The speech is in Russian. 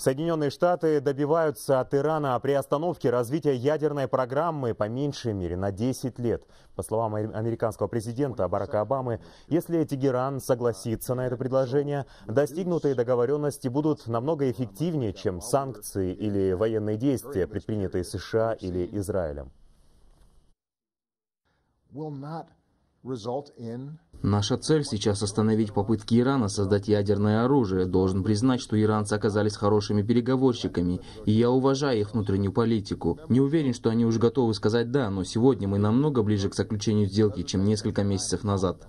Соединенные Штаты добиваются от Ирана приостановки развития ядерной программы по меньшей мере на 10 лет. По словам американского президента Барака Обамы, если Тегеран согласится на это предложение, достигнутые договоренности будут намного эффективнее, чем санкции или военные действия, предпринятые США или Израилем. Наша цель сейчас остановить попытки Ирана создать ядерное оружие. Должен признать, что иранцы оказались хорошими переговорщиками, и я уважаю их внутреннюю политику. Не уверен, что они уж готовы сказать «да», но сегодня мы намного ближе к заключению сделки, чем несколько месяцев назад.